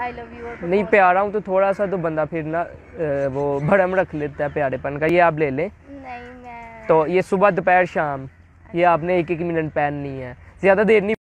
नहीं प्यारा हूँ तो थोड़ा सा तो बंदा फिर ना वो भरम रख लेता है प्यारेपन का ये आप ले लें तो ये सुबह दोपहर शाम ये आपने एक एक मिनट पहननी है ज़्यादा देर नहीं